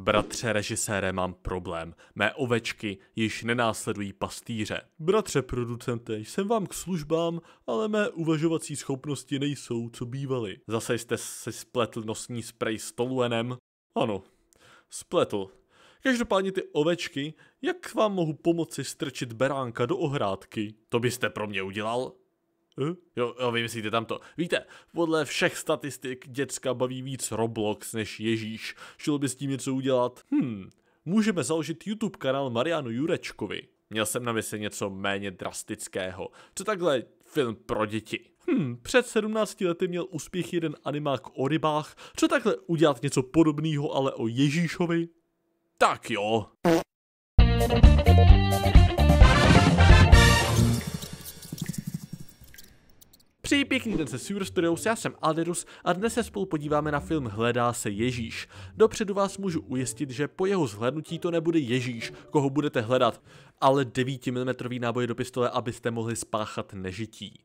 Bratře režisére, mám problém. Mé ovečky již nenásledují pastýře. Bratře producente, jsem vám k službám, ale mé uvažovací schopnosti nejsou, co bývaly. Zase jste si spletl nosní sprej s toluenem? Ano, spletl. Každopádně ty ovečky, jak vám mohu pomoci strčit beránka do ohrádky? To byste pro mě udělal? Hm? jo, jo, vy myslíte tamto. Víte, podle všech statistik děcka baví víc Roblox než Ježíš. Šlo by s tím něco udělat? Hm, můžeme založit YouTube kanál Marianu Jurečkovi. Měl jsem na mysli něco méně drastického. Co takhle film pro děti? Hm, před 17 lety měl úspěch jeden animák o rybách. Co takhle udělat něco podobného, ale o Ježíšovi? Tak jo. Přeji pěkný den se Sewer Studios, já jsem Alderus a dnes se spolu podíváme na film Hledá se Ježíš. Dopředu vás můžu ujistit, že po jeho zhlednutí to nebude Ježíš, koho budete hledat, ale 9mm náboj do pistole, abyste mohli spáchat nežití.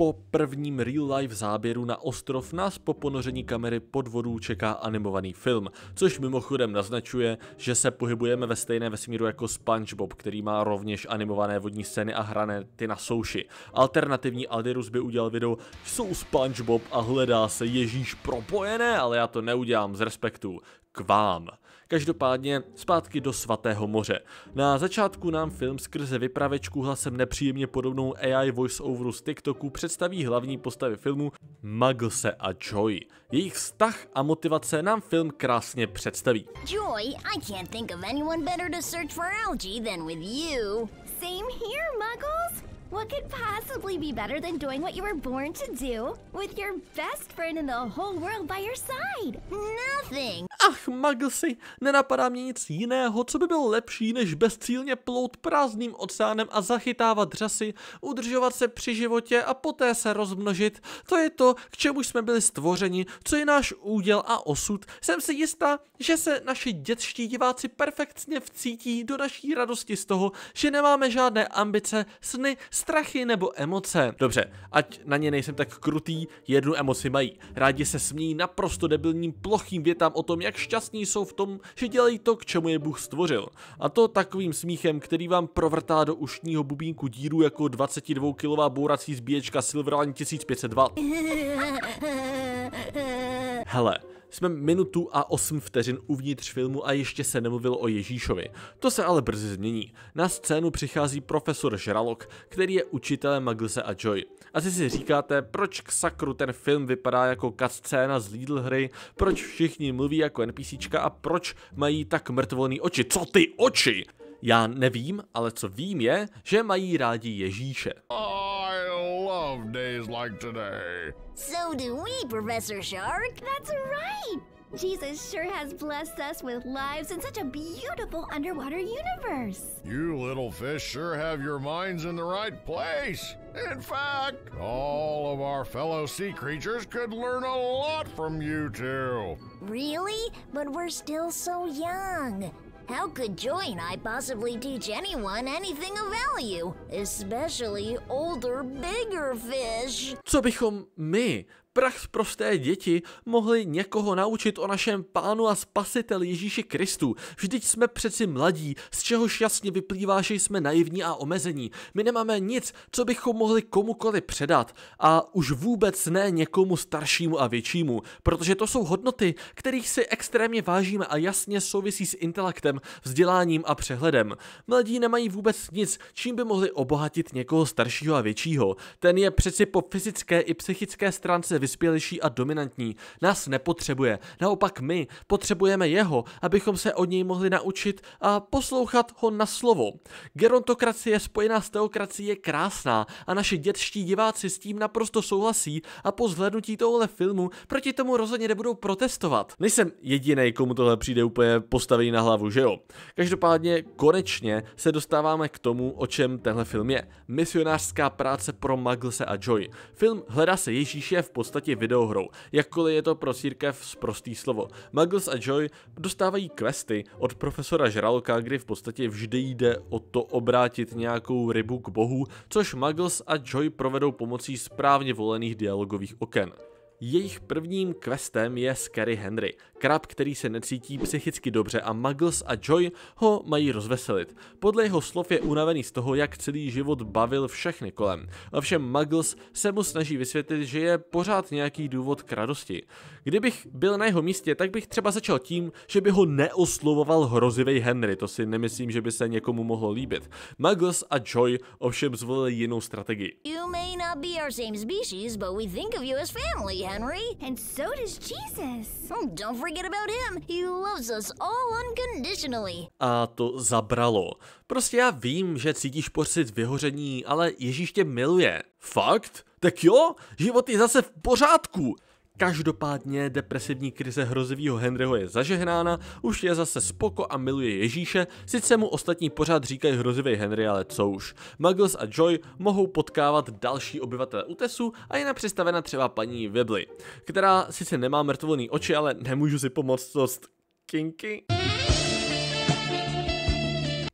Po prvním real-life záběru na ostrov nás po ponoření kamery pod vodou čeká animovaný film, což mimochodem naznačuje, že se pohybujeme ve stejné vesmíru jako SpongeBob, který má rovněž animované vodní scény a hrané ty na souši. Alternativní Aldirus by udělal video, jsou SpongeBob a hledá se Ježíš propojené, ale já to neudělám z respektu k vám. Každopádně zpátky do Svatého moře. Na začátku nám film skrze vypravečku hlasem nepříjemně podobnou AI voiceoveru z TikToku představí hlavní postavy filmu Maglse a Joy. Jejich vztah a motivace nám film krásně představí. Joy, I can't think of anyone better to search for algae than with you. Same here, Muggles. What could possibly be better than doing what you were born to do with your best friend in the whole world by your side? Nothing. Ach, Muggsy, nenapadá mě nic jiného, co by bylo lepší, než bezcílně plout prázdným oceánem a zachytávat řasy, udržovat se při životě a poté se rozmnožit. To je to, k čemu jsme byli stvořeni, co je náš úděl a osud. Jsem si jistá, že se naši dětští diváci perfektně vcítí do naší radosti z toho, že nemáme žádné ambice, sny, strachy nebo emoce. Dobře, ať na ně nejsem tak krutý, jednu emoci mají. Rádi se smějí naprosto debilním plochým větám o tom, jak šťastní jsou v tom, že dělají to, k čemu je Bůh stvořil. A to takovým smíchem, který vám provrtá do ušního bubínku díru jako 22-kilová bourací zbíječka Silverline 1502. Hele, jsme minutu a 8 vteřin uvnitř filmu a ještě se nemluvilo o Ježíšovi. To se ale brzy změní. Na scénu přichází profesor Žralok, který je učitelem Maglise a Joy. Asi si říkáte, proč k sakru ten film vypadá jako scéna z Lidl hry, proč všichni mluví jako NPCčka a proč mají tak mrtvolný oči. Co ty oči? Já nevím, ale co vím je, že mají rádi Ježíše. Oh. love days like today. So do we, Professor Shark. That's right. Jesus sure has blessed us with lives in such a beautiful underwater universe. You little fish sure have your minds in the right place. In fact, all of our fellow sea creatures could learn a lot from you two. Really? But we're still so young. How could Joy and I possibly teach anyone anything of value? Especially older, bigger fish. Co bychom my prach prosté děti mohli někoho naučit o našem pánu a spasiteli Ježíši Kristu. Vždyť jsme přeci mladí, z čehož jasně vyplývá, že jsme naivní a omezení. My nemáme nic, co bychom mohli komukoli předat a už vůbec ne někomu staršímu a většímu, protože to jsou hodnoty, kterých si extrémně vážíme a jasně souvisí s intelektem, vzděláním a přehledem. Mladí nemají vůbec nic, čím by mohli obohatit někoho staršího a většího. Ten je přeci po fyzické i psychické stránce vyspělejší a dominantní. Nás nepotřebuje. Naopak my potřebujeme jeho, abychom se od něj mohli naučit a poslouchat ho na slovo. Gerontokracie spojená s teokracií je krásná a naši dětští diváci s tím naprosto souhlasí a po zhlednutí tohle filmu proti tomu rozhodně nebudou protestovat. Nejsem jediný, komu tohle přijde úplně postavený na hlavu, že jo? Každopádně konečně se dostáváme k tomu, o čem tenhle film je. Misionářská práce pro Maglse a Joy. Film Hledá se Ježíše v podstatě podstatě videohrou, jakkoliv je to pro církev zprostý slovo. Muggles a Joy dostávají questy od profesora Žralka, kdy v podstatě vždy jde o to obrátit nějakou rybu k bohu, což Muggles a Joy provedou pomocí správně volených dialogových oken. Jejich prvním questem je Scary Henry, krab, který se necítí psychicky dobře a Muggles a Joy ho mají rozveselit. Podle jeho slov je unavený z toho, jak celý život bavil všechny kolem. Ovšem Muggles se mu snaží vysvětlit, že je pořád nějaký důvod k radosti. Kdybych byl na jeho místě, tak bych třeba začal tím, že by ho neoslovoval hrozivý Henry, to si nemyslím, že by se někomu mohlo líbit. Muggles a Joy ovšem zvolili jinou strategii. You may not be our same species, but we think of you as family, Henry. And so does Jesus. Oh, don't forget about him. He loves us all unconditionally. A to zabralo. Prostě já vím, že cítíš pocit vyhoření, ale Ježíš tě miluje. Fakt? Tak jo, život je zase v pořádku. Každopádně depresivní krize hrozivého Henryho je zažehnána, už je zase spoko a miluje Ježíše, sice mu ostatní pořád říkají hrozivý Henry, ale co už. Muggles a Joy mohou potkávat další obyvatele útesu a je napřistavena třeba paní Webley, která sice nemá mrtvolný oči, ale nemůžu si pomoct dost kinky.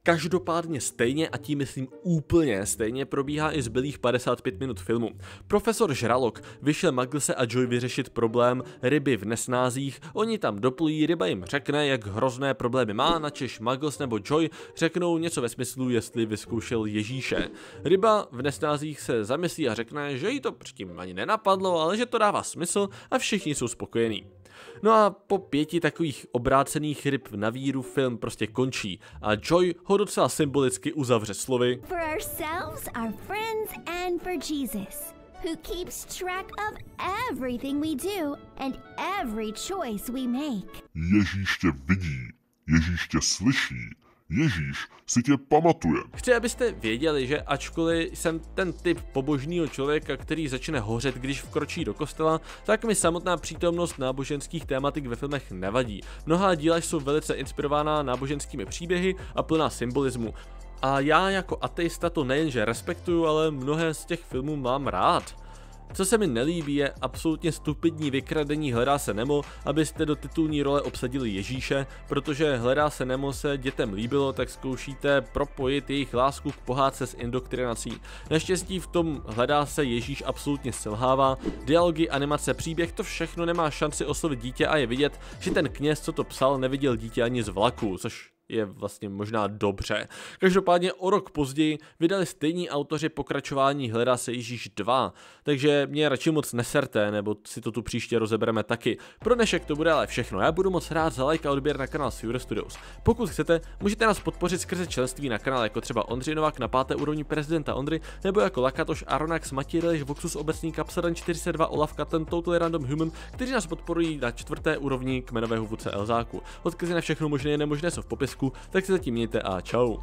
Každopádně stejně a tím myslím úplně stejně probíhá i zbylých 55 minut filmu. Profesor Žralok vyšel Maglse a Joy vyřešit problém ryby v nesnázích, oni tam doplují, ryba jim řekne, jak hrozné problémy má, načež Magles nebo Joy řeknou něco ve smyslu, jestli vyzkoušel Ježíše. Ryba v nesnázích se zamyslí a řekne, že jí to předtím ani nenapadlo, ale že to dává smysl a všichni jsou spokojení. No a po pěti takových obrácených ryb na víru film prostě končí a Joy ho docela symbolicky uzavře slovy For ourselves, our friends and for Jesus who keeps track of everything we do and every choice we make. Ježíš tě vidí, Ježíš tě slyší, Ježíš si tě pamatuje. Chci, abyste věděli, že ačkoliv jsem ten typ pobožného člověka, který začne hořet, když vkročí do kostela, tak mi samotná přítomnost náboženských tématik ve filmech nevadí. Mnohá díla jsou velice inspirována náboženskými příběhy a plná symbolismu. A já jako ateista to nejenže respektuju, ale mnohé z těch filmů mám rád. Co se mi nelíbí je absolutně stupidní vykradení Hledá se Nemo, abyste do titulní role obsadili Ježíše, protože Hledá se Nemo se dětem líbilo, tak zkoušíte propojit jejich lásku k pohádce s indoktrinací. Naštěstí v tom Hledá se Ježíš absolutně selhává, dialogy, animace, příběh, to všechno nemá šanci oslovit dítě a je vidět, že ten kněz, co to psal, neviděl dítě ani z vlaku, což je vlastně možná dobře. Každopádně o rok později vydali stejní autoři pokračování Hledá se Ježíš 2, takže mě radši moc neserte, nebo si to tu příště rozebereme taky. Pro dnešek to bude ale všechno, já budu moc rád za like a odběr na kanál Sure Studios. Pokud chcete, můžete nás podpořit skrze členství na kanál jako třeba Ondřej Novák na páté úrovni prezidenta Ondry, nebo jako Lakatoš, Aronax, Matěj Reliš, Voxus obecní Kapsadan 42, Olavka, ten Total Random Human, kteří nás podporují na čtvrté úrovni kmenového vůdce Elzáku. Odkazy na všechno možné nemožné jsou v popisku zkoušku, tak se zatím mějte a čau.